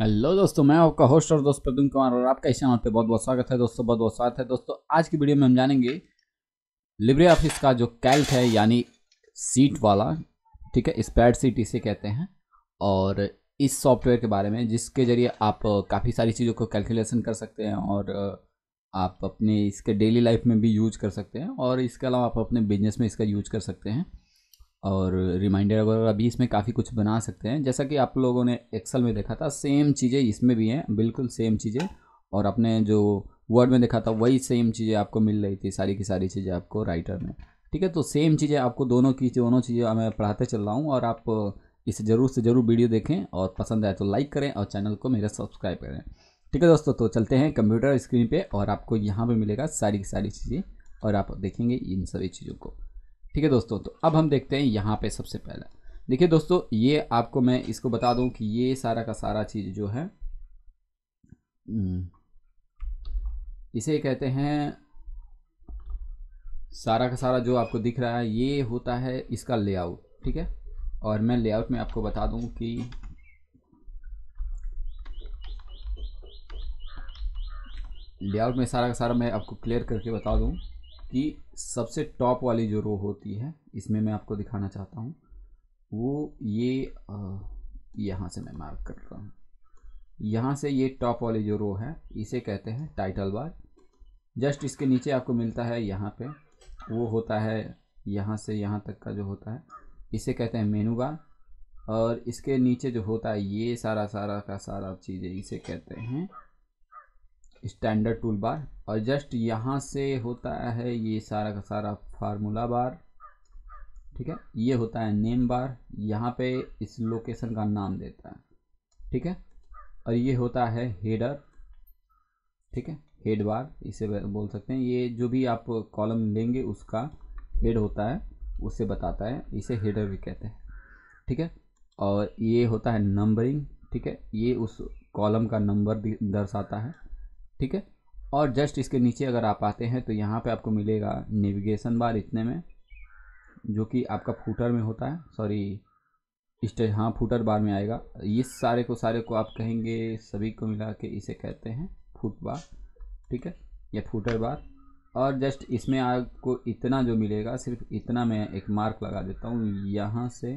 hello दोस्तों मैं आपका होस्ट और दोस्त प्रदुम कुमार और आपका इस चैनल पे बहुत बहुत स्वागत है दोस्तों बहुत बहुत स्वागत है दोस्तों आज की वीडियो में हम जानेंगे लिब्रे ऑफिस का जो कैल्क है यानी सीट वाला ठीक है स्पैड सीट इसे कहते हैं और इस सॉफ्टवेयर के बारे में जिसके जरिए आप काफ़ी सारी चीज़ों को कैलकुलेसन कर सकते हैं और आप अपने इसके डेली लाइफ में भी यूज कर सकते हैं और इसके अलावा आप अपने बिजनेस में इसका यूज कर सकते हैं और रिमाइंडर वगैरह अभी इसमें काफ़ी कुछ बना सकते हैं जैसा कि आप लोगों ने एक्सल में देखा था सेम चीज़ें इसमें भी हैं बिल्कुल सेम चीज़ें और अपने जो वर्ड में देखा था वही सेम चीज़ें आपको मिल रही थी सारी की सारी चीज़ें आपको राइटर में ठीक है तो सेम चीज़ें आपको दोनों की दोनों चीज़ें मैं पढ़ाते चल रहा हूँ और आप इसे ज़रूर से ज़रूर वीडियो देखें और पसंद आए तो लाइक करें और चैनल को मेरा सब्सक्राइब करें ठीक है दोस्तों तो चलते हैं कंप्यूटर स्क्रीन पर और आपको यहाँ पर मिलेगा सारी की सारी चीज़ें और आप देखेंगे इन सभी चीज़ों को ठीक है दोस्तों तो अब हम देखते हैं यहाँ पे सबसे पहले देखिए दोस्तों ये आपको मैं इसको बता दूं कि ये सारा का सारा चीज़ जो है हम्म, इसे कहते हैं सारा का सारा जो आपको दिख रहा है ये होता है इसका लेआउट ठीक है और मैं लेआउट में आपको बता दूं कि लेआउट में सारा का सारा मैं आपको क्लियर करके बता दूं कि सबसे टॉप वाली जो रो होती है इसमें मैं आपको दिखाना चाहता हूँ वो ये यहाँ से मैं मार्क कर रहा हूँ यहाँ से ये टॉप वाली जो रो है इसे कहते हैं टाइटल बार जस्ट इसके नीचे आपको मिलता है यहाँ पे वो होता है यहाँ से यहाँ तक का जो होता है इसे कहते हैं मेनू बार और इसके नीचे जो होता है ये सारा सारा का सारा चीज़ें इसे कहते हैं स्टैंडर्ड टूल बार और जस्ट यहाँ से होता है ये सारा का सारा फार्मूला बार ठीक है ये होता है नेम बार यहाँ पे इस लोकेशन का नाम देता है ठीक है और ये होता है हेडर ठीक है हेड बार इसे बोल सकते हैं ये जो भी आप कॉलम लेंगे उसका हेड होता है उसे बताता है इसे हेडर भी कहते हैं ठीक है और ये होता है नंबरिंग ठीक है ये उस कॉलम का नंबर दर्शाता है ठीक है और जस्ट इसके नीचे अगर आप आते हैं तो यहाँ पे आपको मिलेगा नेविगेशन बार इतने में जो कि आपका फूटर में होता है सॉरी स्टेज हाँ फूटर बार में आएगा ये सारे को सारे को आप कहेंगे सभी को मिला के इसे कहते हैं फूट बार ठीक है या फूटर बार और जस्ट इसमें आपको इतना जो मिलेगा सिर्फ इतना मैं एक मार्क लगा देता हूँ यहाँ से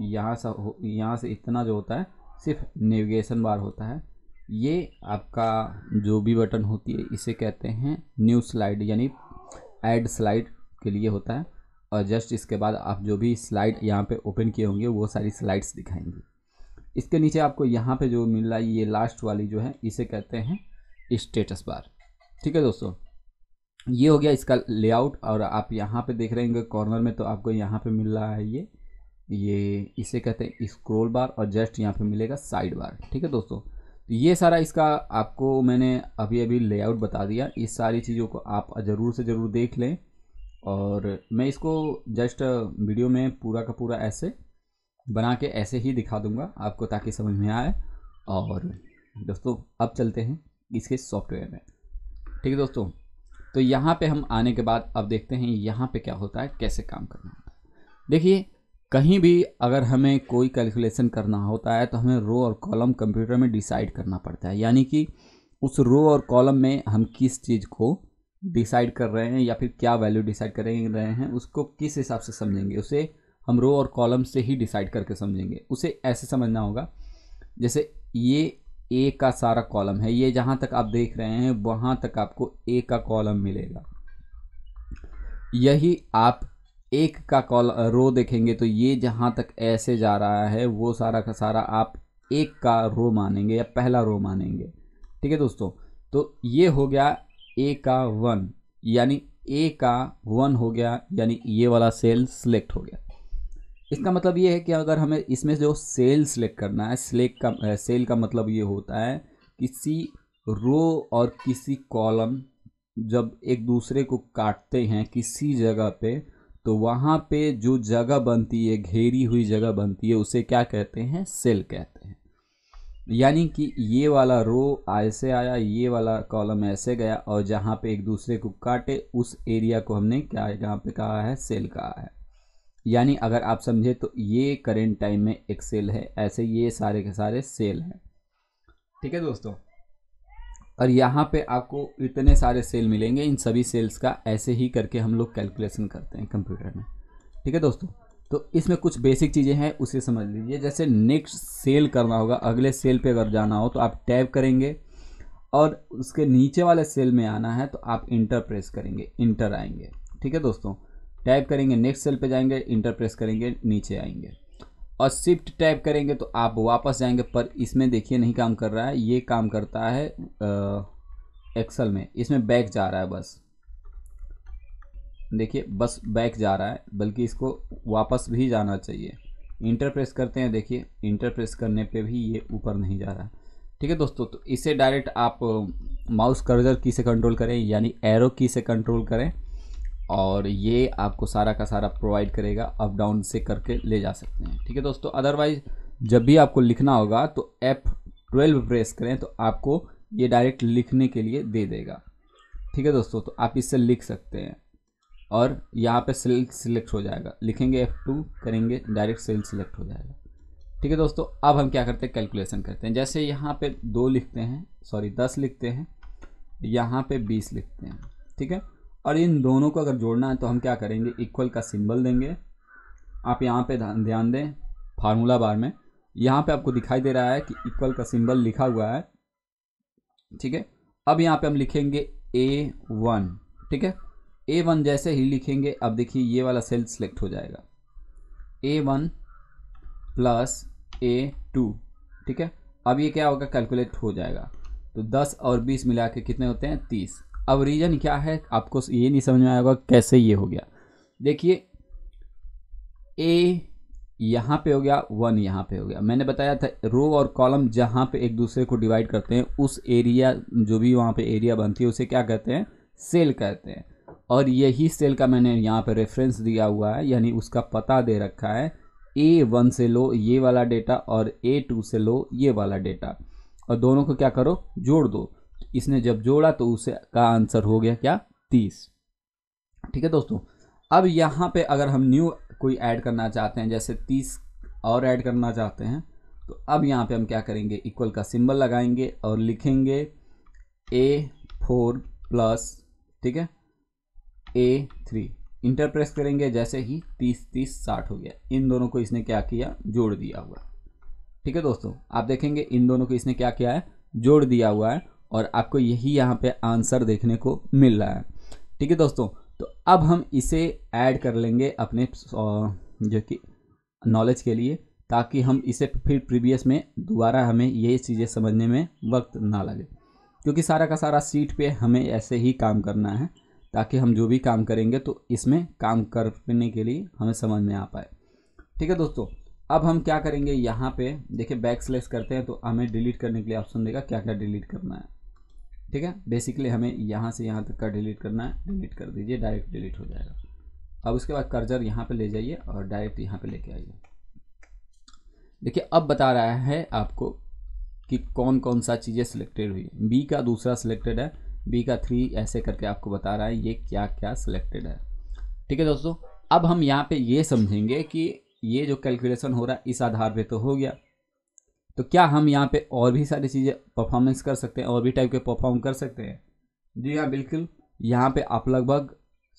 यहाँ से यहाँ से इतना जो होता है सिर्फ नेविगेशन बार होता है ये आपका जो भी बटन होती है इसे कहते हैं न्यू स्लाइड यानी ऐड स्लाइड के लिए होता है और जस्ट इसके बाद आप जो भी स्लाइड यहाँ पे ओपन किए होंगे वो सारी स्लाइड्स दिखाएंगी इसके नीचे आपको यहाँ पे जो मिल रहा है ये लास्ट वाली जो है इसे कहते हैं स्टेटस बार ठीक है दोस्तों ये हो गया इसका लेआउट और आप यहाँ पे देख रहे होंगे कॉर्नर में तो आपको यहाँ पे मिल रहा है ये ये इसे कहते हैं स्क्रोल बार और जस्ट यहाँ पे मिलेगा साइड बार ठीक है दोस्तों तो ये सारा इसका आपको मैंने अभी अभी लेआउट बता दिया इस सारी चीज़ों को आप ज़रूर से ज़रूर देख लें और मैं इसको जस्ट वीडियो में पूरा का पूरा ऐसे बना के ऐसे ही दिखा दूंगा आपको ताकि समझ में आए और दोस्तों अब चलते हैं इसके सॉफ्टवेयर में ठीक है दोस्तों तो यहाँ पे हम आने के बाद अब देखते हैं यहाँ पे क्या होता है कैसे काम करना होता है देखिए कहीं भी अगर हमें कोई कैलकुलेशन करना होता है तो हमें रो और कॉलम कंप्यूटर में डिसाइड करना पड़ता है यानी कि उस रो और कॉलम में हम किस चीज़ को डिसाइड कर रहे हैं या फिर क्या वैल्यू डिसाइड कर रहे हैं उसको किस हिसाब से समझेंगे उसे हम रो और कॉलम से ही डिसाइड करके समझेंगे उसे ऐसे समझना होगा जैसे ये ए का सारा कॉलम है ये जहाँ तक आप देख रहे हैं वहाँ तक आपको ए का कॉलम मिलेगा यही आप एक का कॉल रो देखेंगे तो ये जहाँ तक ऐसे जा रहा है वो सारा का सारा आप एक का रो मानेंगे या पहला रो मानेंगे ठीक है दोस्तों तो ये हो गया ए का वन यानी ए का वन हो गया यानी ये वाला सेल सिलेक्ट हो गया इसका मतलब ये है कि अगर हमें इसमें जो सेल सिलेक्ट करना है सिलेक्ट का सेल का मतलब ये होता है किसी रो और किसी कॉलम जब एक दूसरे को काटते हैं किसी जगह पर तो वहाँ पे जो जगह बनती है घेरी हुई जगह बनती है उसे क्या कहते हैं सेल कहते हैं यानी कि ये वाला रो ऐसे आया ये वाला कॉलम ऐसे गया और जहाँ पे एक दूसरे को काटे उस एरिया को हमने क्या यहाँ पे कहा है सेल कहा है यानी अगर आप समझे तो ये करेंट टाइम में एक सेल है ऐसे ये सारे के सारे सेल हैं ठीक है दोस्तों और यहाँ पे आपको इतने सारे सेल मिलेंगे इन सभी सेल्स का ऐसे ही करके हम लोग कैलकुलेशन करते हैं कंप्यूटर में ठीक है दोस्तों तो इसमें कुछ बेसिक चीज़ें हैं उसे समझ लीजिए जैसे नेक्स्ट सेल करना होगा अगले सेल पे अगर जाना हो तो आप टैब करेंगे और उसके नीचे वाले सेल में आना है तो आप इंटर प्रेस करेंगे इंटर आएंगे ठीक है दोस्तों टैप करेंगे नेक्स्ट सेल पे जाएंगे इंटर प्रेस करेंगे नीचे आएंगे और शिफ्ट टाइप करेंगे तो आप वापस जाएंगे पर इसमें देखिए नहीं काम कर रहा है ये काम करता है एक्सल में इसमें बैक जा रहा है बस देखिए बस बैक जा रहा है बल्कि इसको वापस भी जाना चाहिए इंटरप्रेस करते हैं देखिए इंटरप्रेस करने पे भी ये ऊपर नहीं जा रहा ठीक है दोस्तों तो इसे डायरेक्ट आप माउस कर्जर की से कंट्रोल करें यानी एरो की से कंट्रोल करें और ये आपको सारा का सारा प्रोवाइड करेगा अप डाउन से करके ले जा सकते हैं ठीक है दोस्तों अदरवाइज जब भी आपको लिखना होगा तो एफ ट्वेल्व प्रेस करें तो आपको ये डायरेक्ट लिखने के लिए दे देगा ठीक है दोस्तों तो आप इससे लिख सकते हैं और यहाँ पे सेल सिलेक्ट हो जाएगा लिखेंगे एफ टू करेंगे डायरेक्ट सेल सिलेक्ट हो जाएगा ठीक है दोस्तों अब हम क्या करते हैं कैलकुलेसन करते हैं जैसे यहाँ पर दो लिखते हैं सॉरी दस लिखते हैं यहाँ पर बीस लिखते हैं ठीक है और इन दोनों को अगर जोड़ना है तो हम क्या करेंगे इक्वल का सिंबल देंगे आप यहाँ पे ध्यान दें फार्मूला बार में यहाँ पे आपको दिखाई दे रहा है कि इक्वल का सिंबल लिखा हुआ है ठीक है अब यहाँ पे हम लिखेंगे ए वन ठीक है ए वन जैसे ही लिखेंगे अब देखिए ये वाला सेल सिलेक्ट हो जाएगा A one plus A two ठीक है अब ये क्या होगा कैलकुलेट हो जाएगा तो दस और बीस मिला के कितने होते हैं तीस अब रीज़न क्या है आपको ये नहीं समझ में आया होगा कैसे ये हो गया देखिए ए यहाँ पे हो गया वन यहाँ पे हो गया मैंने बताया था रो और कॉलम जहाँ पे एक दूसरे को डिवाइड करते हैं उस एरिया जो भी वहाँ पे एरिया बनती है उसे क्या कहते हैं सेल कहते हैं और यही सेल का मैंने यहाँ पे रेफरेंस दिया हुआ है यानी उसका पता दे रखा है ए वन से लो ये वाला डेटा और ए टू से लो ये वाला डेटा और दोनों को क्या करो जोड़ दो इसने जब जोड़ा तो उसे का आंसर हो गया क्या तीस ठीक है दोस्तों अब यहाँ पे अगर हम न्यू कोई ऐड करना चाहते हैं जैसे तीस और ऐड करना चाहते हैं तो अब यहाँ पे हम क्या करेंगे इक्वल का सिंबल लगाएंगे और लिखेंगे ए फोर प्लस ठीक है ए थ्री इंटरप्रेस करेंगे जैसे ही तीस तीस साठ हो गया इन दोनों को इसने क्या किया जोड़ दिया हुआ ठीक है दोस्तों आप देखेंगे इन दोनों को इसने क्या किया है जोड़ दिया हुआ है और आपको यही यहाँ पे आंसर देखने को मिल रहा है ठीक है दोस्तों तो अब हम इसे ऐड कर लेंगे अपने जो कि नॉलेज के लिए ताकि हम इसे फिर प्रीवियस में दोबारा हमें ये चीज़ें समझने में वक्त ना लगे क्योंकि सारा का सारा सीट पे हमें ऐसे ही काम करना है ताकि हम जो भी काम करेंगे तो इसमें काम करने के लिए हमें समझ में आ पाए ठीक है दोस्तों अब हम क्या करेंगे यहाँ पे देखिए बैक स्लेस करते हैं तो हमें डिलीट करने के लिए ऑप्शन देगा क्या क्या डिलीट करना है ठीक है बेसिकली हमें यहाँ से यहाँ तक का डिलीट करना है डिलीट कर दीजिए डायरेक्ट डिलीट हो जाएगा अब उसके बाद कर्जर यहाँ पे ले जाइए और डायरेक्ट यहाँ पे लेके आइए देखिए अब बता रहा है आपको कि कौन कौन सा चीज़ें सिलेक्टेड हुई है बी का दूसरा सिलेक्टेड है बी का थ्री ऐसे करके आपको बता रहा है ये क्या क्या सिलेक्टेड है ठीक है दोस्तों अब हम यहाँ पे ये समझेंगे कि ये जो कैलकुलेशन हो रहा है इस आधार पे तो हो गया तो क्या हम यहाँ पे और भी सारी चीज़ें परफॉर्मेंस कर सकते हैं और भी टाइप के परफॉर्म कर सकते हैं जी हाँ बिल्कुल यहाँ पे आप लगभग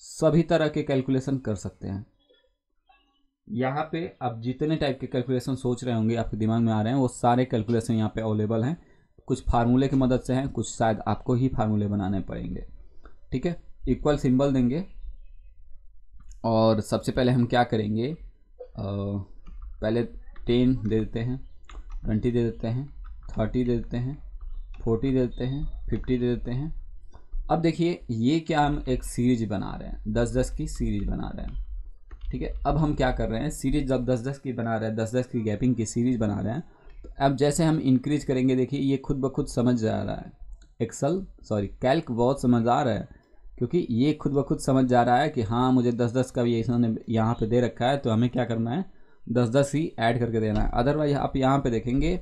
सभी तरह के कैलकुलेशन कर सकते हैं यहाँ पे आप जितने टाइप के कैलकुलेशन सोच रहे होंगे आपके दिमाग में आ रहे हैं वो सारे कैलकुलेशन यहाँ पर अवेलेबल हैं कुछ फार्मूले की मदद से हैं कुछ शायद आपको ही फार्मूले बनाने पड़ेंगे ठीक है इक्वल सिंबल देंगे और सबसे पहले हम क्या करेंगे पहले टेन दे देते हैं ट्वेंटी दे देते हैं थर्टी दे देते हैं फोर्टी दे देते हैं फिफ्टी दे देते हैं अब देखिए ये क्या हम एक सीरीज बना रहे हैं दस दस की सीरीज बना रहे हैं ठीक है अब हम क्या कर रहे हैं सीरीज जब दस दस की बना रहे हैं दस दस की गैपिंग की सीरीज बना रहे हैं तो अब जैसे हम इंक्रीज करेंगे देखिए ये खुद ब खुद समझ जा रहा है एक्सल सॉरी कैल्क बहुत समझ आ रहा है क्योंकि ये खुद ब खुद समझ जा रहा है कि हाँ मुझे दस दस का भी इन्होंने यहाँ पे दे रखा है तो हमें क्या करना है दस दस ही ऐड करके देना है अदरवाइज आप यहाँ पे देखेंगे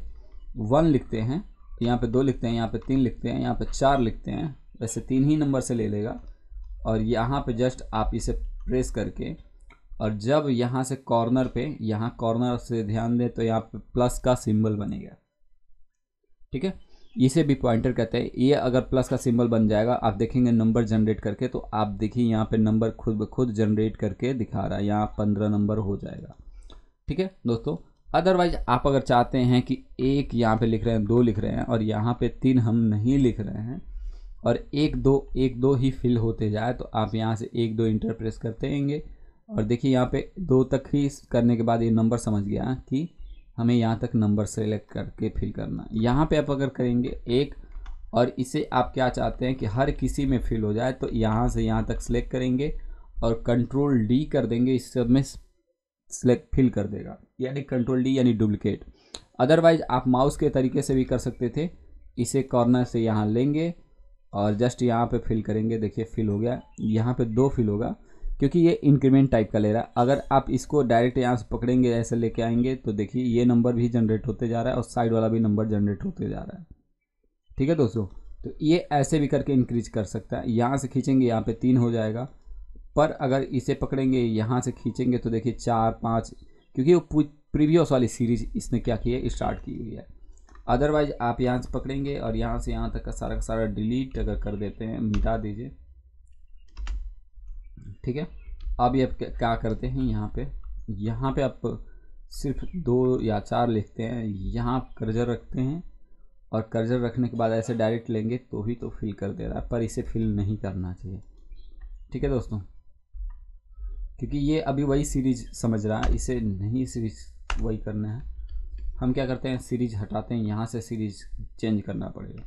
वन लिखते हैं तो यहाँ पे दो लिखते हैं यहाँ पे तीन लिखते हैं यहाँ पे चार लिखते हैं वैसे तीन ही नंबर से ले लेगा और यहाँ पर जस्ट आप इसे प्रेस करके और जब यहाँ से कॉर्नर पर यहाँ कॉर्नर से ध्यान दें तो यहाँ पर प्लस का सिंबल बनेगा ठीक है इसे भी पॉइंटर कहते हैं ये अगर प्लस का सिंबल बन जाएगा आप देखेंगे नंबर जनरेट करके तो आप देखिए यहाँ पे नंबर खुद ब खुद जनरेट करके दिखा रहा है यहाँ पंद्रह नंबर हो जाएगा ठीक है दोस्तों अदरवाइज आप अगर चाहते हैं कि एक यहाँ पे लिख रहे हैं दो लिख रहे हैं और यहाँ पे तीन हम नहीं लिख रहे हैं और एक दो एक दो ही फिल होते जाए तो आप यहाँ से एक दो इंटरप्रेस करते रहेंगे और देखिए यहाँ पे दो तक ही करने के बाद ये नंबर समझ गया कि हमें यहाँ तक नंबर सेलेक्ट करके फिल करना यहाँ पर आप अगर करेंगे एक और इसे आप क्या चाहते हैं कि हर किसी में फिल हो जाए तो यहाँ से यहाँ तक सेलेक्ट करेंगे और कंट्रोल डी कर देंगे इस सब में सिलेक्ट फिल कर देगा यानी कंट्रोल डी यानी डुप्लिकेट अदरवाइज आप माउस के तरीके से भी कर सकते थे इसे कॉर्नर से यहाँ लेंगे और जस्ट यहाँ पे फिल करेंगे देखिए फिल हो गया यहाँ पे दो फिल होगा क्योंकि ये इंक्रीमेंट टाइप का ले रहा है अगर आप इसको डायरेक्ट यहाँ से पकड़ेंगे ऐसे लेके आएंगे तो देखिए ये नंबर भी जनरेट होते जा रहा है और साइड वाला भी नंबर जनरेट होते जा रहा है ठीक है दोस्तों तो ये ऐसे भी करके इंक्रीज कर सकता है यहाँ से खींचेंगे यहाँ पे तीन हो जाएगा पर अगर इसे पकड़ेंगे यहाँ से खींचेंगे तो देखिए चार पाँच क्योंकि वो प्रीवियस वाली सीरीज इसने क्या की है स्टार्ट की हुई है अदरवाइज आप यहाँ से पकड़ेंगे और यहाँ से यहाँ तक का सारा का सारा डिलीट अगर कर देते हैं मिटा दीजिए ठीक है अब ये आप क्या करते हैं यहाँ पे यहाँ पे आप सिर्फ दो या चार लिखते हैं यहाँ आप कर्जर रखते हैं और कर्जर रखने के बाद ऐसे डायरेक्ट लेंगे तो ही तो फिल कर दे रहा है पर इसे फिल नहीं करना चाहिए ठीक है दोस्तों क्योंकि ये अभी वही सीरीज समझ रहा है इसे नहीं सीरीज वही करना है हम क्या करते हैं सीरीज हटाते हैं यहाँ से सीरीज चेंज करना पड़ेगा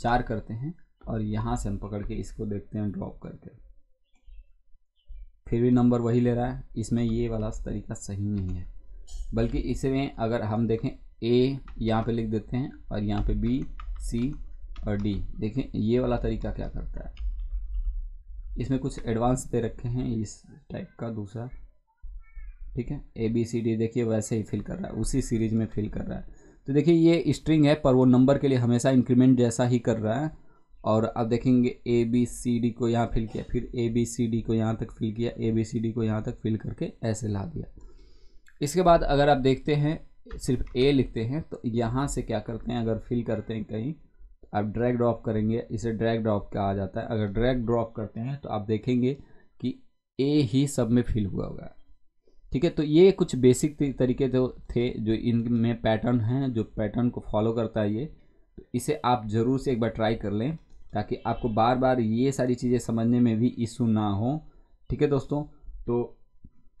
चार करते हैं और यहाँ से हम पकड़ के इसको देखते हैं ड्रॉप करके फिर भी नंबर वही ले रहा है इसमें ये वाला तरीका सही नहीं है बल्कि इसमें अगर हम देखें ए यहाँ पे लिख देते हैं और यहाँ पे बी सी और डी देखें ये वाला तरीका क्या करता है इसमें कुछ एडवांस दे रखे हैं इस टाइप का दूसरा ठीक है ए बी सी डी देखिए वैसे ही फिल कर रहा है उसी सीरीज में फिल कर रहा है तो देखिए ये स्ट्रिंग है पर वो नंबर के लिए हमेशा इंक्रीमेंट जैसा ही कर रहा है और अब देखेंगे ए बी सी डी को यहाँ फिल किया फिर ए बी सी डी को यहाँ तक फिल किया ए बी सी डी को यहाँ तक फिल करके ऐसे ला दिया इसके बाद अगर आप देखते हैं सिर्फ ए लिखते हैं तो यहाँ से क्या करते हैं अगर फिल करते हैं कहीं तो आप ड्रैग ड्रॉप करेंगे इसे ड्रैग ड्रॉप आ जाता है अगर ड्रैग ड्रॉप करते हैं तो आप देखेंगे कि ए ही सब में फिल हुआ होगा ठीक है तो ये कुछ बेसिक तरीके जो तो थे जो इनमें पैटर्न हैं जो पैटर्न को फॉलो करता है ये तो इसे आप ज़रूर से एक बार ट्राई कर लें ताकि आपको बार बार ये सारी चीज़ें समझने में भी इशू ना हो ठीक है दोस्तों तो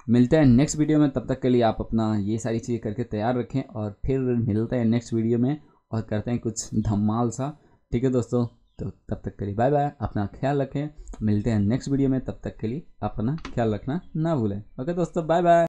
मिलते हैं नेक्स्ट वीडियो में तब तक के लिए आप अपना ये सारी चीज़ें करके तैयार रखें और फिर मिलते हैं नेक्स्ट वीडियो में और करते हैं कुछ धमाल सा ठीक है दोस्तों तो तब तक के लिए बाय बाय अपना ख्याल रखें मिलते हैं नेक्स्ट वीडियो में तब तक के लिए अपना ख्याल रखना ना भूलें ओके दोस्तों बाय बाय